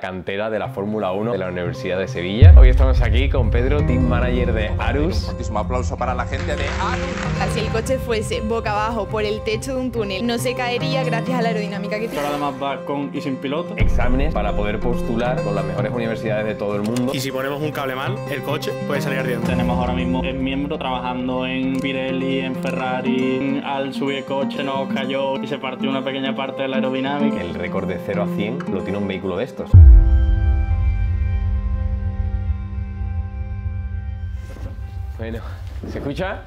cantera de la Fórmula 1 de la Universidad de Sevilla. Hoy estamos aquí con Pedro, team manager de Arus. Un aplauso para la gente de Arus. Si el coche fuese boca abajo por el techo de un túnel, no se caería gracias a la aerodinámica que tiene. Ahora además va con y sin piloto. Exámenes para poder postular con las mejores universidades de todo el mundo. Y si ponemos un cable mal, el coche puede salir ardiendo. Tenemos ahora mismo el miembro trabajando en Pirelli, en Ferrari. Al subir el coche nos cayó y se partió una pequeña parte de la aerodinámica. El récord de 0 a 100 lo tiene un vehículo de estos. Bueno, ¿se escucha?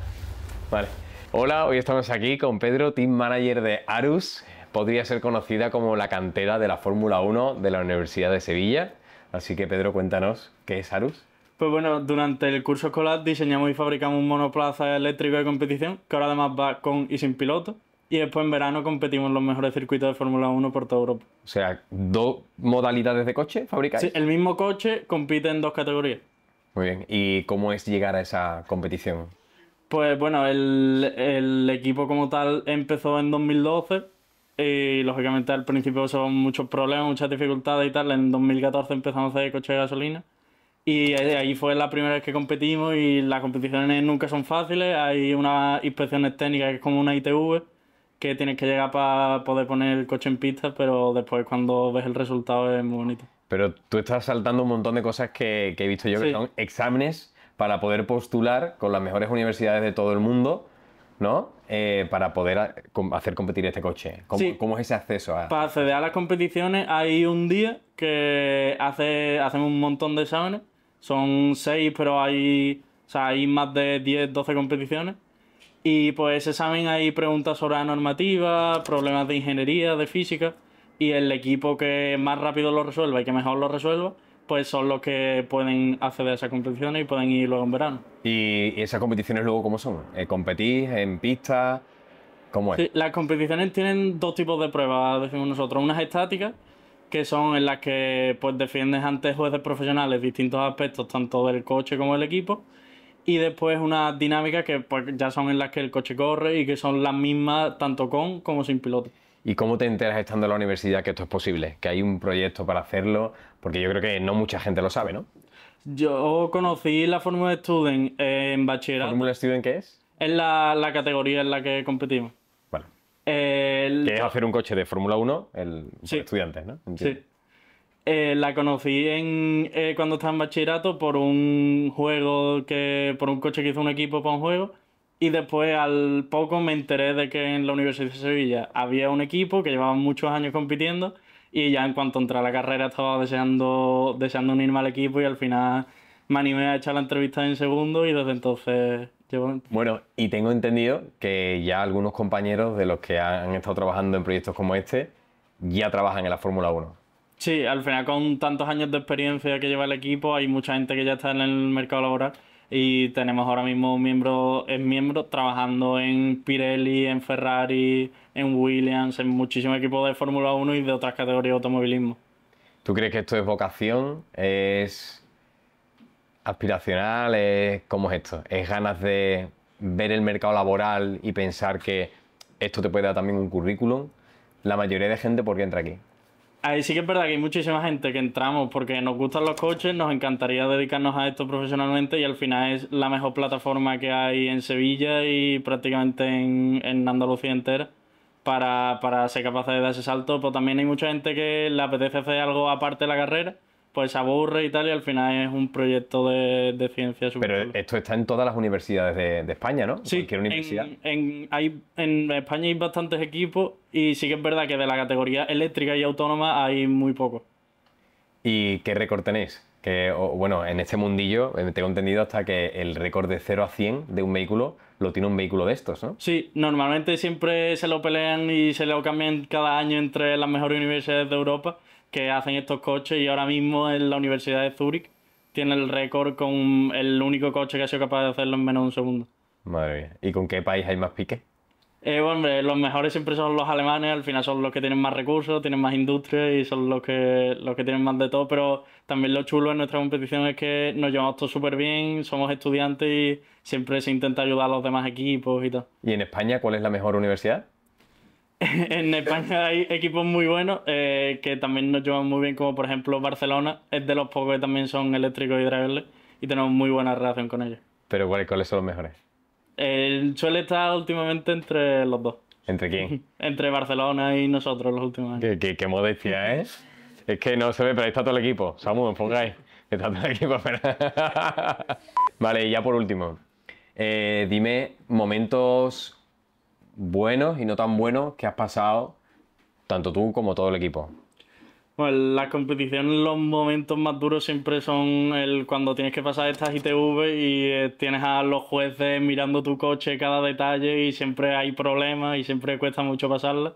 Vale. Hola, hoy estamos aquí con Pedro, team manager de Arus. Podría ser conocida como la cantera de la Fórmula 1 de la Universidad de Sevilla. Así que Pedro, cuéntanos, ¿qué es Arus? Pues bueno, durante el curso escolar diseñamos y fabricamos un monoplaza eléctrico de competición que ahora además va con y sin piloto. Y después en verano competimos en los mejores circuitos de Fórmula 1 por toda Europa. O sea, dos modalidades de coche fabricáis. Sí, el mismo coche compite en dos categorías. Muy bien. ¿Y cómo es llegar a esa competición? Pues bueno, el, el equipo como tal empezó en 2012 y lógicamente al principio son muchos problemas, muchas dificultades y tal. En 2014 empezamos a hacer coche de gasolina y eh, ahí fue la primera vez que competimos y las competiciones nunca son fáciles. Hay unas inspecciones técnicas que es como una ITV que tienes que llegar para poder poner el coche en pista, pero después cuando ves el resultado es muy bonito. Pero tú estás saltando un montón de cosas que, he visto yo, que son exámenes para poder postular con las mejores universidades de todo el mundo, ¿no? Eh, para poder hacer competir este coche. ¿Cómo, es ese acceso? Para acceder a las competiciones hay un día que hace, hacen un montón de exámenes. Son seis, pero hay, hay más de 10, 12 competiciones. Y pues examen hay preguntas sobre la normativa, problemas de ingeniería, de física. Y el equipo que más rápido lo resuelva y que mejor lo resuelva, pues son los que pueden acceder a esas competiciones y pueden ir luego en verano. ¿Y esas competiciones luego cómo son? Eh, ¿Competís en pista? ¿Cómo es? las competiciones tienen dos tipos de pruebas, decimos nosotros. Unas estáticas, que son en las que pues defiendes ante jueces profesionales distintos aspectos, tanto del coche como del equipo y después una dinámica que pues, ya son en las que el coche corre y que son las mismas tanto con como sin piloto. ¿Y cómo te enteras estando en la universidad que esto es posible? Que hay un proyecto para hacerlo, porque yo creo que no mucha gente lo sabe, ¿no? Yo conocí la Fórmula Student eh, en bachillerato. ¿Fórmula Student qué es? Es la, categoría en la que competimos. Bueno. Que es hacer un coche de Fórmula 1 el... Sí. estudiantes, ¿no? Sí. Eh, la conocí en, eh, cuando estaba en bachillerato por un juego que. por un coche que hizo un equipo para un juego. Y después al poco me enteré de que en la Universidad de Sevilla había un equipo que llevaba muchos años compitiendo. Y ya en cuanto entré a la carrera estaba deseando, deseando unirme al equipo y al final me animé a echar la entrevista en segundo y desde entonces llevo... Bueno, y tengo entendido que ya algunos compañeros de los que han estado trabajando en proyectos como este ya trabajan en la Fórmula 1. Sí, al final con tantos años de experiencia que lleva el equipo, hay mucha gente que ya está en el mercado laboral y tenemos ahora mismo miembros, miembros trabajando en Pirelli, en Ferrari, en Williams, en muchísimos equipos de Fórmula 1 y de otras categorías de automovilismo. ¿Tú crees que esto es vocación? ¿Es aspiracional? ¿Es, ¿Cómo es esto? ¿Es ganas de ver el mercado laboral y pensar que esto te puede dar también un currículum? La mayoría de gente, ¿por qué entra aquí? Ahí sí que es verdad que hay muchísima gente que entramos porque nos gustan los coches, nos encantaría dedicarnos a esto profesionalmente y al final es la mejor plataforma que hay en Sevilla y prácticamente en, en Andalucía entera para, ser capaces de dar ese salto. Pero también hay mucha gente que le apetece hacer algo aparte de la carrera pues aburre y tal, y al final es un proyecto de, de ciencia. Pero esto está en todas las universidades de, España, ¿no? Sí, universidad. En, en, hay, en España hay bastantes equipos y sí que es verdad que de la categoría eléctrica y autónoma hay muy pocos. ¿Y qué récord tenéis? Que, bueno, en este mundillo eh, tengo entendido hasta que el récord de 0 a 100 de un vehículo lo tiene un vehículo de estos, ¿no? Sí, normalmente siempre se lo pelean y se lo cambian cada año entre las mejores universidades de Europa que hacen estos coches y ahora mismo en la Universidad de Zúrich tiene el récord con el único coche que ha sido capaz de hacerlo en menos de un segundo. Madre mía. ¿Y con qué país hay más pique? Eh, los mejores siempre son los alemanes, al final son los que tienen más recursos, tienen más industria y son los que, los que tienen más de todo, pero también lo chulo en nuestra competición es que nos llevamos todos súper bien, somos estudiantes y siempre se intenta ayudar a los demás equipos y todo. ¿Y en España cuál es la mejor universidad? en España hay equipos muy buenos eh, que también nos llevan muy bien, como por ejemplo Barcelona, es de los pocos que también son eléctricos y drivers y tenemos muy buena relación con ellos. ¿Pero cuáles son los mejores? El suele estar últimamente entre los dos. ¿Entre quién? entre Barcelona y nosotros los últimos años. Qué, modestia, ¿eh? es que no se ve, pero ahí está todo el equipo. Samu, enfoca Está todo el equipo, vale, y ya por último. Eh, dime momentos buenos y no tan buenos que has pasado, tanto tú como todo el equipo? Bueno, pues, en las competiciones los momentos más duros siempre son el cuando tienes que pasar estas ITV y eh, tienes a los jueces mirando tu coche cada detalle y siempre hay problemas y siempre cuesta mucho pasarlas.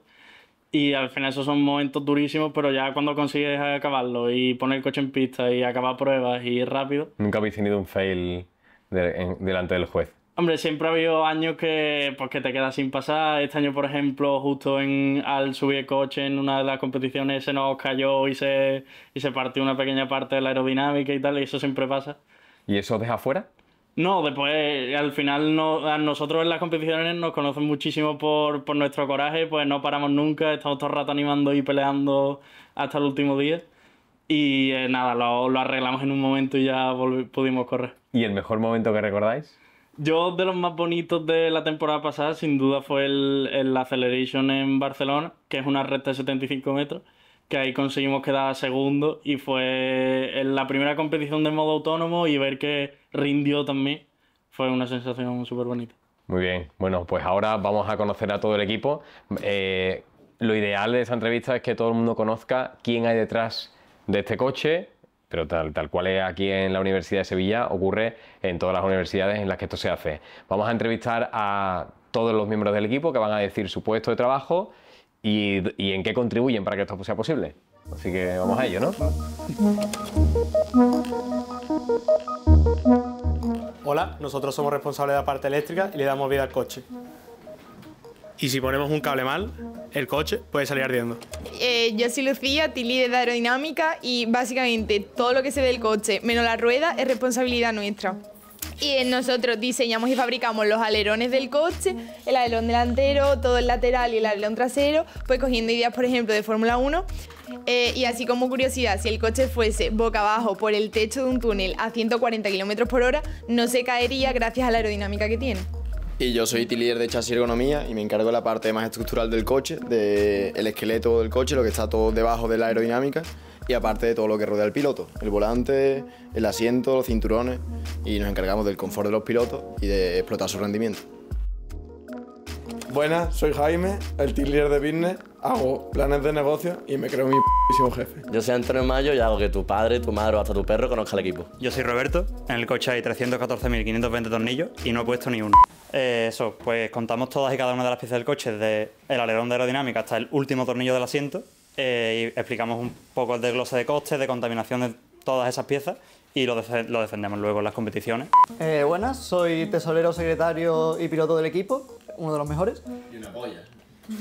Y al final esos son momentos durísimos, pero ya cuando consigues acabarlo y poner el coche en pista y acabar pruebas y ir rápido. Nunca habéis tenido un fail delante del juez. Hombre, siempre ha habido años pues, que, te quedas sin pasar. Este año, por ejemplo, justo en, al subir coche en una de las competiciones se nos cayó y se, y se partió una pequeña parte de la aerodinámica y tal, y eso siempre pasa. ¿Y eso deja fuera? No, después al final no, a nosotros en las competiciones nos conocen muchísimo por, por nuestro coraje, pues no paramos nunca, estamos todo el rato animando y peleando hasta el último día. Y eh, nada, lo, lo, arreglamos en un momento y ya pudimos correr. ¿Y el mejor momento que recordáis? Yo de los más bonitos de la temporada pasada, sin duda, fue el, el Acceleration en Barcelona, que es una recta de 75 metros, que ahí conseguimos quedar segundo y fue la primera competición de modo autónomo y ver que rindió también fue una sensación súper bonita. Muy bien, bueno, pues ahora vamos a conocer a todo el equipo. Eh, lo ideal de esa entrevista es que todo el mundo conozca quién hay detrás de este coche, pero tal, tal cual es aquí en la Universidad de Sevilla, ocurre en todas las universidades en las que esto se hace. Vamos a entrevistar a todos los miembros del equipo que van a decir su puesto de trabajo y, y en qué contribuyen para que esto sea posible. Así que vamos a ello, ¿no? Hola, nosotros somos responsables de la parte eléctrica y le damos vida al coche y si ponemos un cable mal, el coche puede salir ardiendo. Eh, yo soy Lucía, líder de Aerodinámica y básicamente todo lo que se ve del coche, menos la rueda, es responsabilidad nuestra. Y nosotros diseñamos y fabricamos los alerones del coche, el alerón delantero, todo el lateral y el alerón trasero, pues cogiendo ideas, por ejemplo, de Fórmula 1. Eh, y así como curiosidad, si el coche fuese boca abajo por el techo de un túnel a 140 km por hora, no se caería gracias a la aerodinámica que tiene. Y yo soy IT de chasis y ergonomía y me encargo de la parte más estructural del coche, del esqueleto del coche, lo que está todo debajo de la aerodinámica y aparte de todo lo que rodea al piloto, el volante, el asiento, los cinturones y nos encargamos del confort de los pilotos y de explotar su rendimiento. Buenas, soy Jaime, el team de business, hago planes de negocio y me creo mi p***ísimo jefe. Yo soy Antonio Mayo y hago que tu padre, tu madre o hasta tu perro conozca el equipo. Yo soy Roberto, en el coche hay 314.520 tornillos y no he puesto ni uno. Eh, eso, pues contamos todas y cada una de las piezas del coche, desde el alerón de aerodinámica hasta el último tornillo del asiento, eh, y explicamos un poco el desglose de costes, de contaminación de todas esas piezas y lo, defendemos luego en las competiciones. Eh, buenas, soy tesorero, secretario y piloto del equipo, uno de los mejores. Y una polla.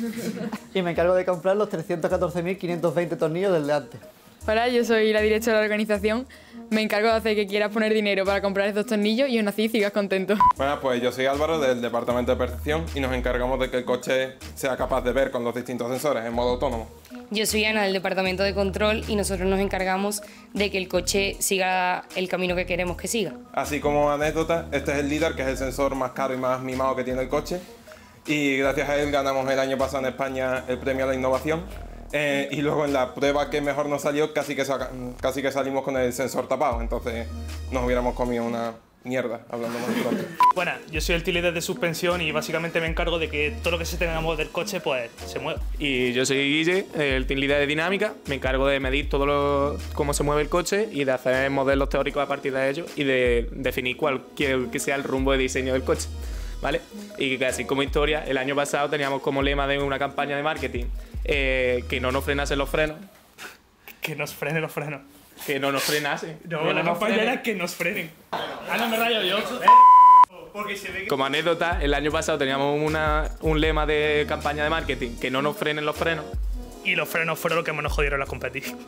y me encargo de comprar los 314.520 tornillos del de antes. Hola, yo soy la directora de la organización. Me encargo de hacer que quieras poner dinero para comprar estos tornillos y aún así sigas contento. Bueno, pues yo soy Álvaro del departamento de percepción y nos encargamos de que el coche sea capaz de ver con los distintos sensores en modo autónomo. Yo soy Ana del departamento de control y nosotros nos encargamos de que el coche siga el camino que queremos que siga. Así como anécdota, este es el líder que es el sensor más caro y más mimado que tiene el coche. Y gracias a él ganamos el año pasado en España el premio a la innovación eh, y luego en la prueba que mejor nos salió, casi que, casi que salimos con el sensor tapado, entonces nos hubiéramos comido una mierda, hablando más pronto. Bueno, yo soy el utilidad de suspensión y básicamente me encargo de que todo lo que se tenga que mover del coche pues se mueva. Y yo soy Guille, el utilidad de dinámica, me encargo de medir todo lo, cómo se mueve el coche y de hacer modelos teóricos a partir de ellos y de definir cuál que sea el rumbo de diseño del coche. ¿Vale? Y así como historia, el año pasado teníamos como lema de una campaña de marketing eh, que no nos frenase los frenos. Que nos frenen los frenos. Que no nos frenase. No, la campaña era que nos frenen. Ah, no, me rayo yo. Eh. Como anécdota, el año pasado teníamos una, un lema de campaña de marketing, que no nos frenen los frenos. Y los frenos fueron lo que más nos jodieron las competición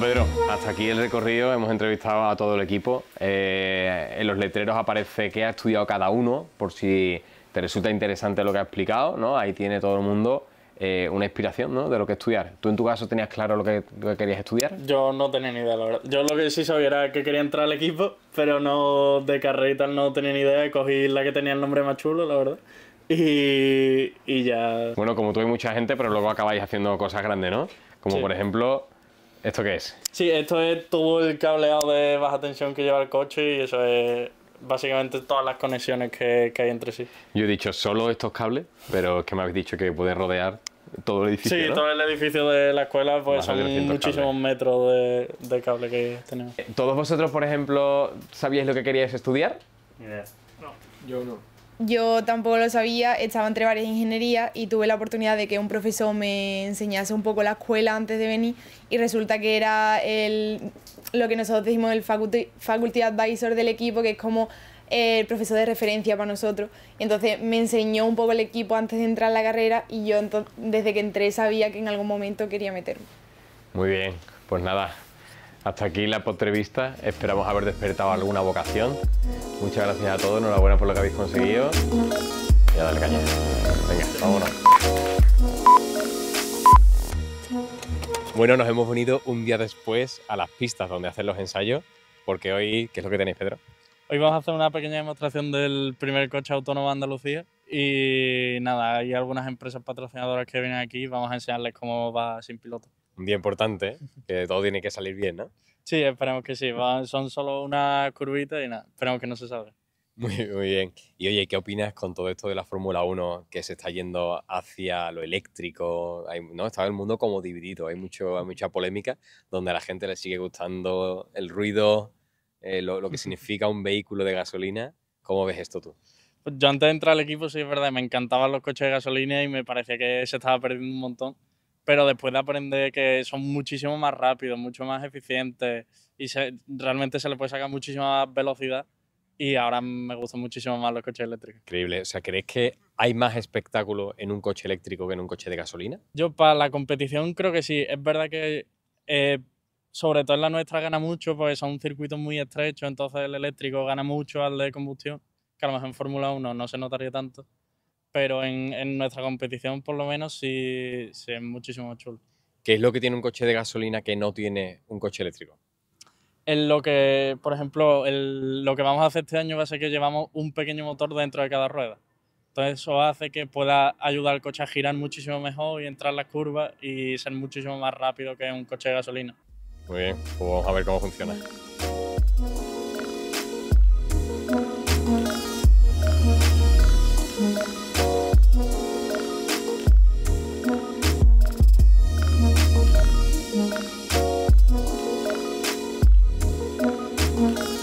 Pedro, hasta aquí el recorrido. Hemos entrevistado a todo el equipo. Eh, en los letreros aparece qué ha estudiado cada uno, por si te resulta interesante lo que ha explicado, ¿no? Ahí tiene todo el mundo eh, una inspiración, De lo que estudiar. ¿Tú en tu caso tenías claro lo que, querías estudiar? Yo no tenía ni idea, la verdad. Yo lo que sí sabía era que quería entrar al equipo, pero no de carrera y tal no tenía ni idea. Cogí la que tenía el nombre más chulo, la verdad. Y, ya. Bueno, como tú hay mucha gente, pero luego acabáis haciendo cosas grandes, ¿no? Como por ejemplo ¿Esto qué es? Sí, esto es todo el cableado de baja tensión que lleva el coche y eso es básicamente todas las conexiones que, hay entre sí. Yo he dicho solo estos cables, pero es que me habéis dicho que puede rodear todo el edificio. Sí, todo el edificio de la escuela, pues son muchísimos metros de, de, cable que tenemos. ¿Todos vosotros, por ejemplo, sabíais lo que queríais estudiar? Ni No, yo no. Yo tampoco lo sabía, estaba entre varias ingenierías y tuve la oportunidad de que un profesor me enseñase un poco la escuela antes de venir y resulta que era lo que nosotros decimos el faculty, advisor del equipo, que es como el profesor de referencia para nosotros. Entonces me enseñó un poco el equipo antes de entrar a la carrera y yo desde que entré sabía que en algún momento quería meterme. Muy bien, pues nada, hasta aquí la postrevista. Esperamos haber despertado alguna vocación. Muchas gracias a todos. Enhorabuena por lo que habéis conseguido. Y a darle caña. Venga, vámonos. Bueno, nos hemos venido un día después a las pistas donde hacen los ensayos. Porque hoy, ¿qué es lo que tenéis, Pedro? Hoy vamos a hacer una pequeña demostración del primer coche autónomo de Andalucía. Y nada, hay algunas empresas patrocinadoras que vienen aquí. Vamos a enseñarles cómo va sin piloto un día importante, que todo tiene que salir bien, ¿no? Sí, esperemos que sí. son solo una curvitas y nada, esperemos que no se salga. Muy, muy, bien. Y oye, ¿qué opinas con todo esto de la Fórmula 1 que se está yendo hacia lo eléctrico? ¿no? Está el mundo como dividido, hay, mucho, mucha polémica donde a la gente le sigue gustando el ruido, eh, lo, que significa un vehículo de gasolina. ¿Cómo ves esto tú? Pues yo antes de entrar al equipo, sí es verdad, me encantaban los coches de gasolina y me parecía que se estaba perdiendo un montón pero después de aprender que son muchísimo más rápidos, mucho más eficientes y realmente se le puede sacar muchísima velocidad. Y ahora me gustan muchísimo más los coches eléctricos. Increíble. O sea, ¿crees que hay más espectáculo en un coche eléctrico que en un coche de gasolina? Yo para la competición creo que sí. Es verdad que eh, sobre todo en la nuestra gana mucho porque son circuito muy estrecho, entonces el eléctrico gana mucho al de combustión, que a lo mejor en Fórmula 1 no se notaría tanto pero en, en, nuestra competición por lo menos sí, es muchísimo chulo. ¿Qué es lo que tiene un coche de gasolina que no tiene un coche eléctrico? En lo que, por ejemplo, el, lo que vamos a hacer este año va a ser que llevamos un pequeño motor dentro de cada rueda. Entonces eso hace que pueda ayudar al coche a girar muchísimo mejor y entrar las curvas y ser muchísimo más rápido que un coche de gasolina. Muy bien, pues vamos a ver cómo funciona. thank you